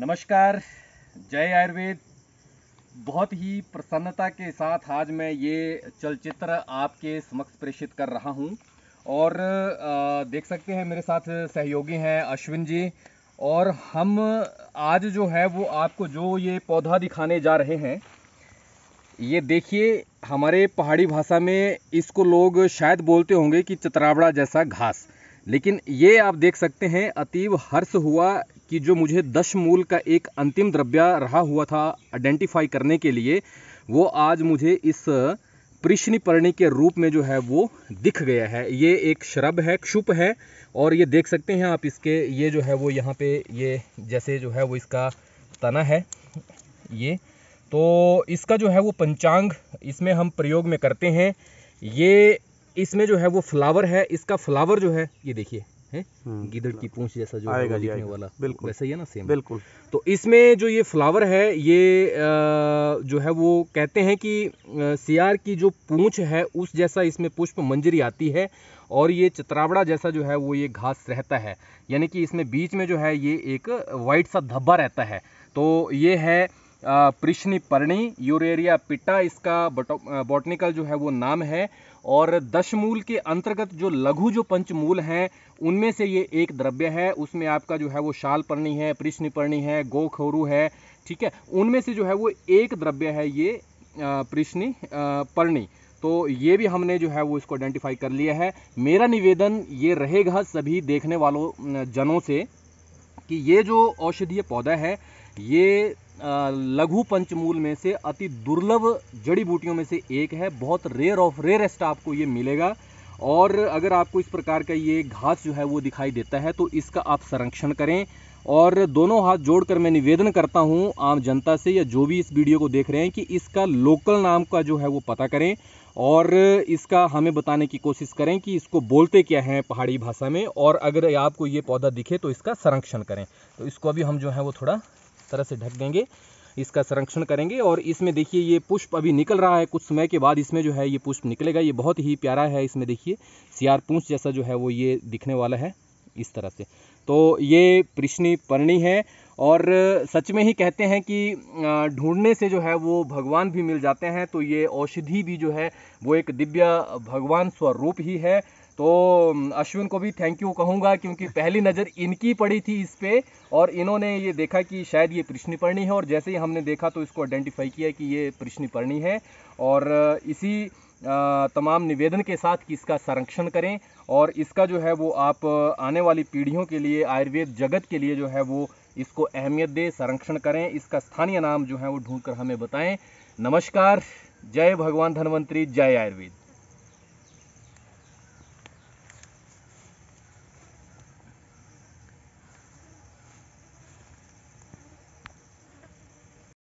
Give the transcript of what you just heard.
नमस्कार जय आयुर्वेद बहुत ही प्रसन्नता के साथ आज मैं ये चलचित्र आपके समक्ष प्रेषित कर रहा हूँ और देख सकते हैं मेरे साथ सहयोगी हैं अश्विन जी और हम आज जो है वो आपको जो ये पौधा दिखाने जा रहे हैं ये देखिए हमारे पहाड़ी भाषा में इसको लोग शायद बोलते होंगे कि चतरावड़ा जैसा घास लेकिन ये आप देख सकते हैं अतीब हर्ष हुआ कि जो मुझे दश मूल का एक अंतिम द्रव्य रहा हुआ था आइडेंटिफाई करने के लिए वो आज मुझे इस परिश्नी पर्णी के रूप में जो है वो दिख गया है ये एक श्रब है क्षुप है और ये देख सकते हैं आप इसके ये जो है वो यहाँ पे ये जैसे जो है वो इसका तना है ये तो इसका जो है वो पंचांग इसमें हम प्रयोग में करते हैं ये इसमें जो है वो फ्लावर है इसका फ्लावर जो है ये देखिए है हम्म, की पूंछ जैसा जो आएगा दिखने आएगा। वाला बिल्कुल वैसा ही है ना सेम बिल्कुल तो इसमें जो ये फ्लावर है ये जो है वो कहते हैं कि सियार की जो पूंछ है उस जैसा इसमें पुष्प मंजरी आती है और ये चित्रावड़ा जैसा जो है वो ये घास रहता है यानी कि इसमें बीच में जो है ये एक वाइट सा धब्बा रहता है तो ये है पर्णी यूरेरिया पिटा इसका बॉटनिकल जो है वो नाम है और दशमूल के अंतर्गत जो लघु जो पंचमूल हैं उनमें से ये एक द्रव्य है उसमें आपका जो है वो शाल पर्णी है पर्णी है गोखोरू है ठीक है उनमें से जो है वो एक द्रव्य है ये पृष्णि पर्णी तो ये भी हमने जो है वो इसको आइडेंटिफाई कर लिया है मेरा निवेदन ये रहेगा सभी देखने वालों जनों से कि ये जो औषधीय पौधा है ये लघु पंचमूल में से अति दुर्लभ जड़ी बूटियों में से एक है बहुत रेयर ऑफ रेयरेस्ट आपको ये मिलेगा और अगर आपको इस प्रकार का ये घास जो है वो दिखाई देता है तो इसका आप संरक्षण करें और दोनों हाथ जोड़कर मैं निवेदन करता हूं आम जनता से या जो भी इस वीडियो को देख रहे हैं कि इसका लोकल नाम का जो है वो पता करें और इसका हमें बताने की कोशिश करें कि इसको बोलते क्या हैं पहाड़ी भाषा में और अगर आपको ये पौधा दिखे तो इसका संरक्षण करें तो इसको अभी हम जो है वो थोड़ा तरह से ढक देंगे इसका संरक्षण करेंगे और इसमें देखिए ये पुष्प अभी निकल रहा है कुछ समय के बाद इसमें जो है ये पुष्प निकलेगा ये बहुत ही प्यारा है इसमें देखिए सियार पूछ जैसा जो है वो ये दिखने वाला है इस तरह से तो ये प्रश्नी पर्णी है और सच में ही कहते हैं कि ढूंढने से जो है वो भगवान भी मिल जाते हैं तो ये औषधि भी जो है वो एक दिव्य भगवान स्वरूप ही है तो अश्विन को भी थैंक यू कहूँगा क्योंकि पहली नज़र इनकी पड़ी थी इस पर और इन्होंने ये देखा कि शायद ये प्रश्निपर्णी है और जैसे ही हमने देखा तो इसको आइडेंटिफाई किया कि ये प्रश्निपर्णी है और इसी तमाम निवेदन के साथ कि इसका संरक्षण करें और इसका जो है वो आप आने वाली पीढ़ियों के लिए आयुर्वेद जगत के लिए जो है वो इसको अहमियत दें संरक्षण करें इसका स्थानीय नाम जो है वो ढूंढ कर हमें बताएं नमस्कार जय भगवान धनवंतरी जय आयुर्वेद